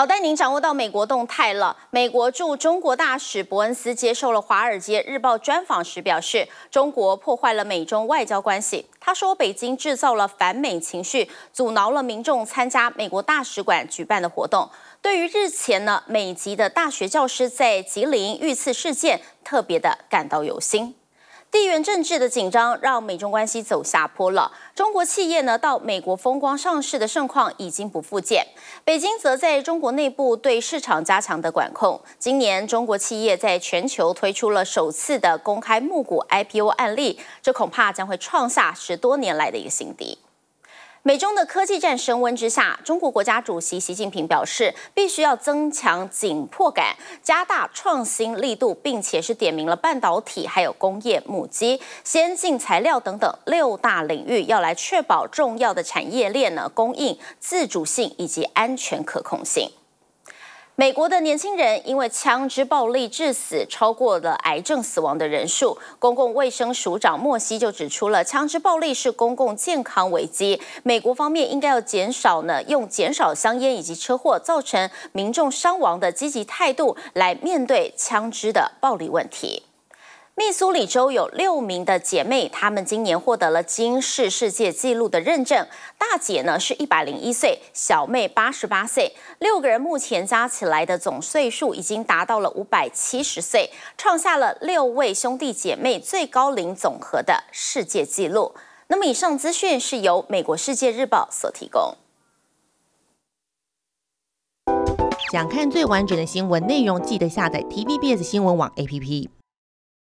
好，带您掌握到美国动态了。美国驻中国大使伯恩斯接受了《华尔街日报》专访时表示，中国破坏了美中外交关系。他说，北京制造了反美情绪，阻挠了民众参加美国大使馆举办的活动。对于日前呢，美籍的大学教师在吉林遇刺事件，特别的感到忧心。地缘政治的紧张让美中关系走下坡了。中国企业呢到美国风光上市的盛况已经不复见。北京则在中国内部对市场加强的管控。今年中国企业在全球推出了首次的公开募股 IPO 案例，这恐怕将会创下十多年来的一个新低。美中的科技战升温之下，中国国家主席习近平表示，必须要增强紧迫感，加大创新力度，并且是点明了半导体、还有工业母机、先进材料等等六大领域，要来确保重要的产业链呢供应自主性以及安全可控性。美国的年轻人因为枪支暴力致死超过了癌症死亡的人数。公共卫生署长莫西就指出了，枪支暴力是公共健康危机。美国方面应该要减少呢，用减少香烟以及车祸造成民众伤亡的积极态度来面对枪支的暴力问题。密苏里州有六名的姐妹，她们今年获得了金世世界纪录的认证。大姐呢是一百零一岁，小妹八十八岁，六个人目前加起来的总岁数已经达到了五百七十岁，创下了六位兄弟姐妹最高龄总和的世界纪录。那么，以上资讯是由美国世界日报所提供。想看最完整的新闻内容，记得下载 TVBS 新闻网 APP。